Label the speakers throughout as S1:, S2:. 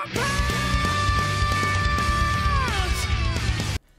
S1: my pain!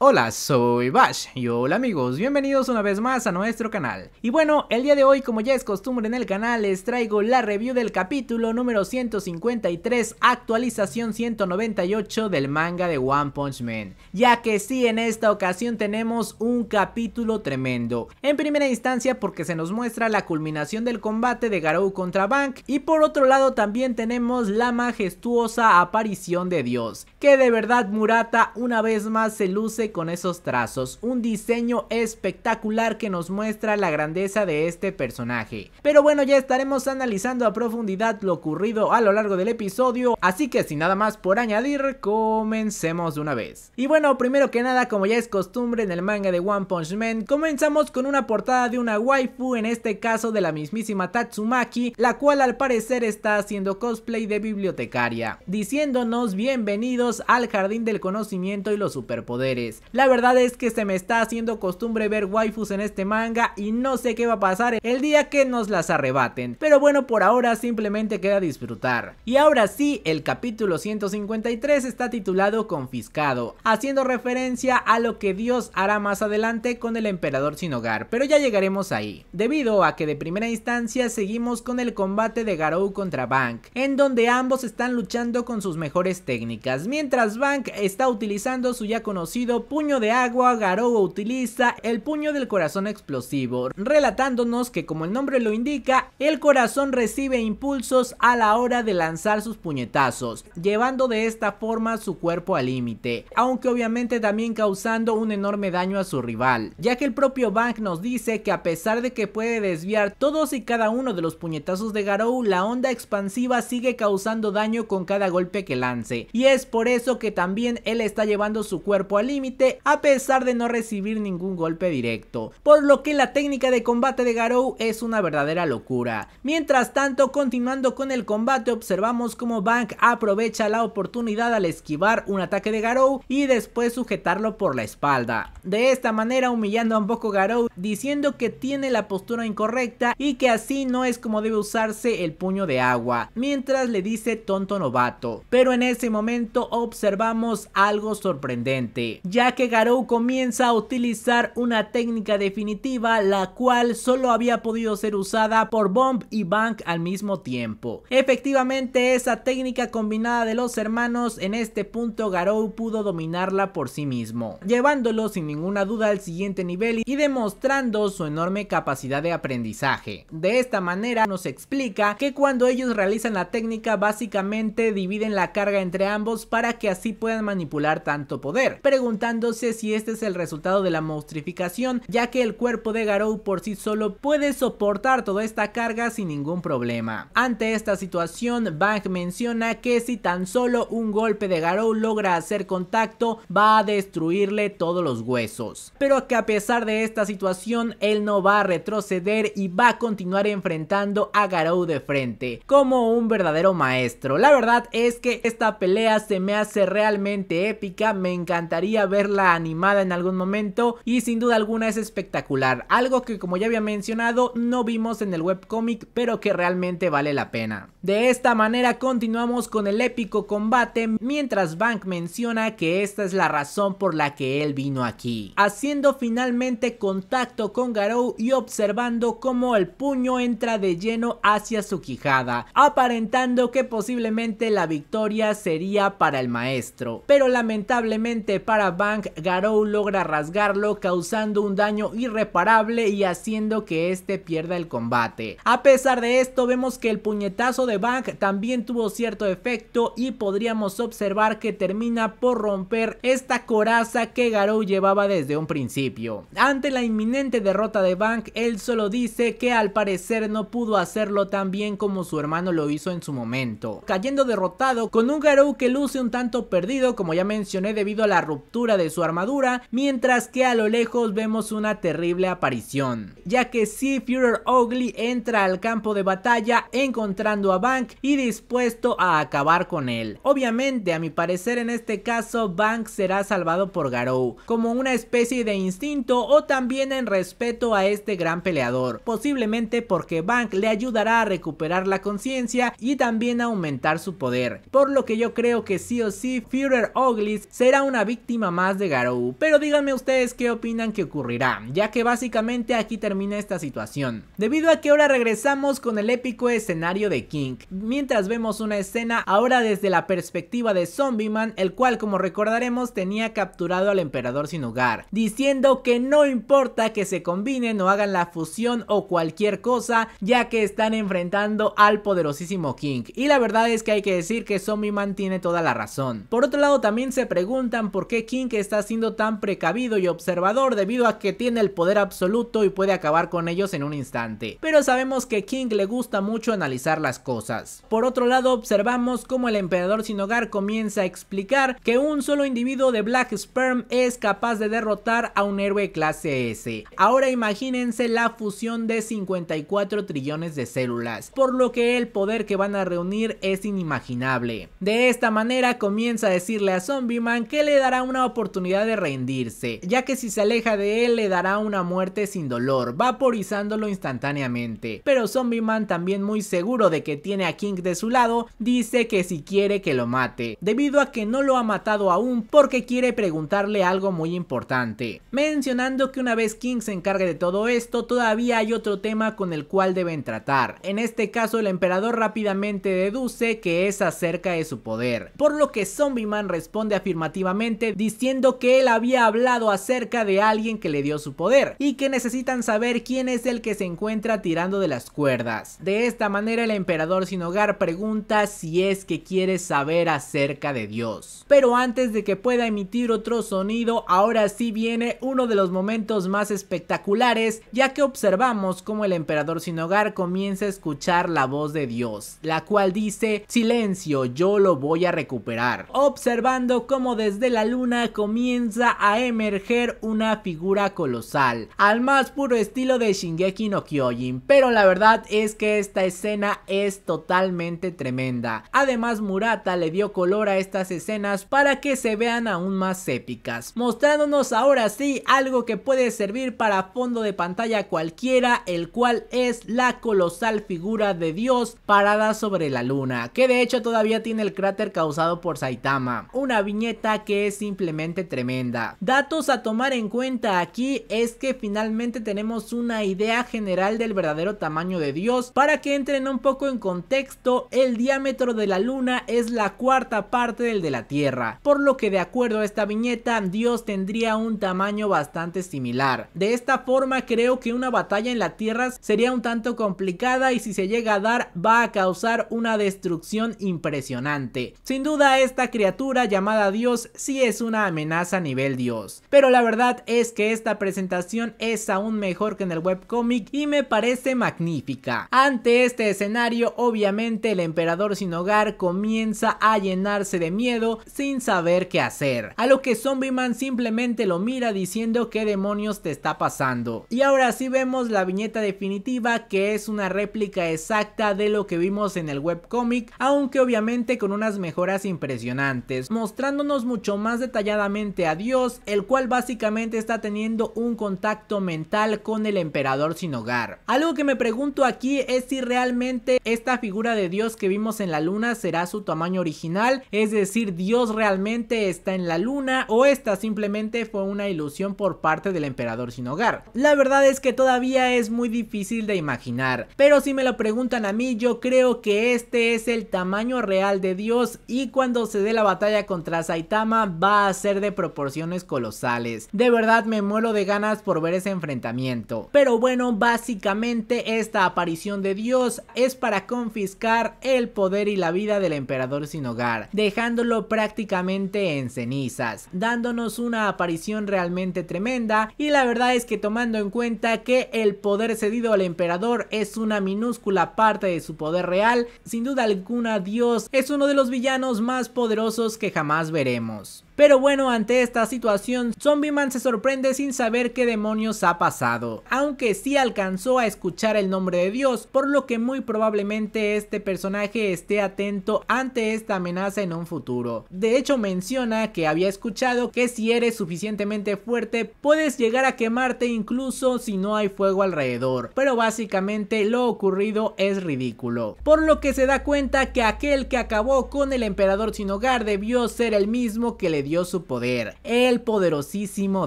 S1: Hola, soy Bash y hola amigos, bienvenidos una vez más a nuestro canal. Y bueno, el día de hoy como ya es costumbre en el canal les traigo la review del capítulo número 153, actualización 198 del manga de One Punch Man. Ya que sí, en esta ocasión tenemos un capítulo tremendo. En primera instancia porque se nos muestra la culminación del combate de Garou contra Bank y por otro lado también tenemos la majestuosa aparición de Dios. Que de verdad Murata una vez más se luce con esos trazos, un diseño espectacular que nos muestra la grandeza de este personaje. Pero bueno, ya estaremos analizando a profundidad lo ocurrido a lo largo del episodio, así que sin nada más por añadir, comencemos de una vez. Y bueno, primero que nada, como ya es costumbre en el manga de One Punch Man, comenzamos con una portada de una waifu, en este caso de la mismísima Tatsumaki, la cual al parecer está haciendo cosplay de bibliotecaria, diciéndonos bienvenidos al jardín del conocimiento y los superpoderes. La verdad es que se me está haciendo costumbre ver waifus en este manga y no sé qué va a pasar el día que nos las arrebaten. Pero bueno, por ahora simplemente queda disfrutar. Y ahora sí, el capítulo 153 está titulado Confiscado, haciendo referencia a lo que Dios hará más adelante con el emperador sin hogar, pero ya llegaremos ahí. Debido a que de primera instancia seguimos con el combate de Garou contra Bank, en donde ambos están luchando con sus mejores técnicas, mientras Bank está utilizando su ya conocido Puño de Agua, Garou utiliza el puño del corazón explosivo, relatándonos que como el nombre lo indica, el corazón recibe impulsos a la hora de lanzar sus puñetazos, llevando de esta forma su cuerpo al límite, aunque obviamente también causando un enorme daño a su rival, ya que el propio Bank nos dice que a pesar de que puede desviar todos y cada uno de los puñetazos de Garou, la onda expansiva sigue causando daño con cada golpe que lance, y es por eso que también él está llevando su cuerpo al límite a pesar de no recibir ningún golpe directo, por lo que la técnica de combate de Garou es una verdadera locura. Mientras tanto, continuando con el combate, observamos cómo Bank aprovecha la oportunidad al esquivar un ataque de Garou y después sujetarlo por la espalda. De esta manera humillando a un poco Garou diciendo que tiene la postura incorrecta y que así no es como debe usarse el puño de agua, mientras le dice tonto novato. Pero en ese momento observamos algo sorprendente, ya ya que Garou comienza a utilizar una técnica definitiva la cual solo había podido ser usada por Bomb y Bank al mismo tiempo. Efectivamente esa técnica combinada de los hermanos en este punto Garou pudo dominarla por sí mismo, llevándolo sin ninguna duda al siguiente nivel y demostrando su enorme capacidad de aprendizaje. De esta manera nos explica que cuando ellos realizan la técnica básicamente dividen la carga entre ambos para que así puedan manipular tanto poder, preguntando si este es el resultado de la monstrificación, ya que el cuerpo de Garou por sí solo puede soportar toda esta carga sin ningún problema. Ante esta situación, Bang menciona que si tan solo un golpe de Garou logra hacer contacto, va a destruirle todos los huesos. Pero que a pesar de esta situación, él no va a retroceder y va a continuar enfrentando a Garou de frente, como un verdadero maestro. La verdad es que esta pelea se me hace realmente épica, me encantaría ver la animada en algún momento y sin duda alguna es espectacular, algo que como ya había mencionado no vimos en el webcómic pero que realmente vale la pena. De esta manera continuamos con el épico combate mientras Bank menciona que esta es la razón por la que él vino aquí, haciendo finalmente contacto con Garou y observando cómo el puño entra de lleno hacia su quijada, aparentando que posiblemente la victoria sería para el maestro, pero lamentablemente para Bank Garou logra rasgarlo causando un daño irreparable y haciendo que este pierda el combate. A pesar de esto vemos que el puñetazo de Bank también tuvo cierto efecto y podríamos observar que termina por romper esta coraza que Garou llevaba desde un principio. Ante la inminente derrota de Bank, él solo dice que al parecer no pudo hacerlo tan bien como su hermano lo hizo en su momento, cayendo derrotado con un Garou que luce un tanto perdido como ya mencioné debido a la ruptura de de su armadura, mientras que a lo lejos vemos una terrible aparición, ya que si Führer Ugly entra al campo de batalla encontrando a Bank y dispuesto a acabar con él. Obviamente, a mi parecer en este caso, Bank será salvado por Garou, como una especie de instinto o también en respeto a este gran peleador, posiblemente porque Bank le ayudará a recuperar la conciencia y también a aumentar su poder, por lo que yo creo que sí o sí Führer Ugly será una víctima más de Garou, pero díganme ustedes qué opinan que ocurrirá, ya que básicamente aquí termina esta situación. Debido a que ahora regresamos con el épico escenario de King, mientras vemos una escena ahora desde la perspectiva de Zombie Man, el cual como recordaremos tenía capturado al emperador sin hogar, diciendo que no importa que se combinen o hagan la fusión o cualquier cosa, ya que están enfrentando al poderosísimo King. Y la verdad es que hay que decir que Zombie Man tiene toda la razón. Por otro lado también se preguntan por qué King que está siendo tan precavido y observador debido a que tiene el poder absoluto y puede acabar con ellos en un instante. Pero sabemos que King le gusta mucho analizar las cosas. Por otro lado, observamos cómo el emperador sin hogar comienza a explicar que un solo individuo de Black Sperm es capaz de derrotar a un héroe clase S. Ahora imagínense la fusión de 54 trillones de células, por lo que el poder que van a reunir es inimaginable. De esta manera comienza a decirle a Zombie Man que le dará una oportunidad de rendirse, ya que si se aleja de él le dará una muerte sin dolor, vaporizándolo instantáneamente. Pero Zombie Man también muy seguro de que tiene a King de su lado, dice que si quiere que lo mate, debido a que no lo ha matado aún porque quiere preguntarle algo muy importante. Mencionando que una vez King se encargue de todo esto, todavía hay otro tema con el cual deben tratar. En este caso el emperador rápidamente deduce que es acerca de su poder, por lo que Zombie Man responde afirmativamente diciendo que él había hablado acerca de alguien que le dio su poder y que necesitan saber quién es el que se encuentra tirando de las cuerdas. De esta manera el emperador sin hogar pregunta si es que quiere saber acerca de Dios. Pero antes de que pueda emitir otro sonido, ahora sí viene uno de los momentos más espectaculares ya que observamos cómo el emperador sin hogar comienza a escuchar la voz de Dios, la cual dice, silencio, yo lo voy a recuperar. Observando cómo desde la luna comienza a emerger una figura colosal, al más puro estilo de Shingeki no Kyojin, pero la verdad es que esta escena es totalmente tremenda. Además Murata le dio color a estas escenas para que se vean aún más épicas, mostrándonos ahora sí algo que puede servir para fondo de pantalla cualquiera, el cual es la colosal figura de Dios parada sobre la luna, que de hecho todavía tiene el cráter causado por Saitama, una viñeta que es simplemente tremenda. Datos a tomar en cuenta aquí es que finalmente tenemos una idea general del verdadero tamaño de Dios. Para que entren un poco en contexto, el diámetro de la luna es la cuarta parte del de la Tierra, por lo que de acuerdo a esta viñeta, Dios tendría un tamaño bastante similar. De esta forma creo que una batalla en la Tierra sería un tanto complicada y si se llega a dar va a causar una destrucción impresionante. Sin duda esta criatura llamada Dios sí es una amenaza a nivel dios. Pero la verdad es que esta presentación es aún mejor que en el webcomic y me parece magnífica. Ante este escenario, obviamente el emperador sin hogar comienza a llenarse de miedo sin saber qué hacer. A lo que Zombie Man simplemente lo mira diciendo qué demonios te está pasando. Y ahora sí vemos la viñeta definitiva que es una réplica exacta de lo que vimos en el webcomic, aunque obviamente con unas mejoras impresionantes, mostrándonos mucho más detalladamente a Dios, el cual básicamente está teniendo un contacto mental con el emperador sin hogar. Algo que me pregunto aquí es si realmente esta figura de Dios que vimos en la luna será su tamaño original, es decir, Dios realmente está en la luna o esta simplemente fue una ilusión por parte del emperador sin hogar. La verdad es que todavía es muy difícil de imaginar, pero si me lo preguntan a mí yo creo que este es el tamaño real de Dios y cuando se dé la batalla contra Saitama va a ser de proporciones colosales. De verdad me muero de ganas por ver ese enfrentamiento. Pero bueno, básicamente esta aparición de Dios es para confiscar el poder y la vida del emperador sin hogar, dejándolo prácticamente en cenizas, dándonos una aparición realmente tremenda y la verdad es que tomando en cuenta que el poder cedido al emperador es una minúscula parte de su poder real, sin duda alguna Dios es uno de los villanos más poderosos que jamás veremos. Pero bueno, ante esta situación, Zombie Man se sorprende sin saber qué demonios ha pasado, aunque sí alcanzó a escuchar el nombre de Dios, por lo que muy probablemente este personaje esté atento ante esta amenaza en un futuro. De hecho, menciona que había escuchado que si eres suficientemente fuerte, puedes llegar a quemarte incluso si no hay fuego alrededor, pero básicamente lo ocurrido es ridículo. Por lo que se da cuenta que aquel que acabó con el emperador sin hogar debió ser el mismo que le dio su poder, el poderosísimo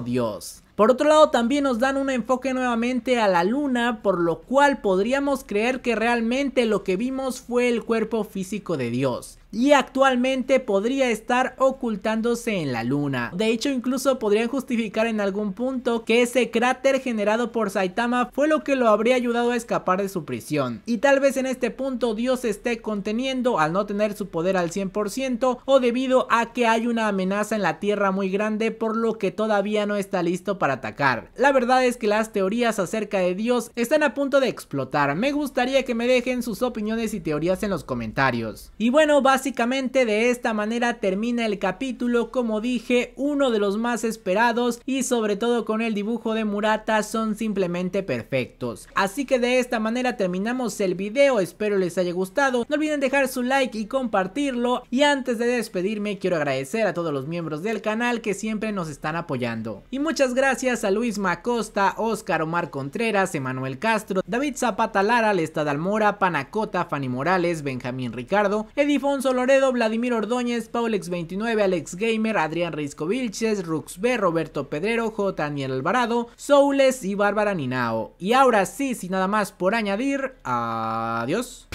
S1: dios. Por otro lado, también nos dan un enfoque nuevamente a la luna, por lo cual podríamos creer que realmente lo que vimos fue el cuerpo físico de Dios y actualmente podría estar ocultándose en la luna. De hecho incluso podrían justificar en algún punto que ese cráter generado por Saitama fue lo que lo habría ayudado a escapar de su prisión. Y tal vez en este punto Dios esté conteniendo al no tener su poder al 100% o debido a que hay una amenaza en la tierra muy grande por lo que todavía no está listo para atacar. La verdad es que las teorías acerca de Dios están a punto de explotar. Me gustaría que me dejen sus opiniones y teorías en los comentarios. Y bueno, básicamente básicamente de esta manera termina el capítulo, como dije, uno de los más esperados y sobre todo con el dibujo de Murata son simplemente perfectos. Así que de esta manera terminamos el video, espero les haya gustado, no olviden dejar su like y compartirlo y antes de despedirme quiero agradecer a todos los miembros del canal que siempre nos están apoyando. Y muchas gracias a Luis Macosta, Oscar Omar Contreras, Emanuel Castro, David Zapata Lara, Lestad Almora, Panacota, Fanny Morales, Benjamín Ricardo, Edifonso Loredo, Vladimir Ordóñez, Paulex29, Alex Gamer, Adrián Risco Vilches, Rux B, Roberto Pedrero, J. Daniel Alvarado, Soules y Bárbara Ninao. Y ahora sí, sin nada más por añadir, adiós.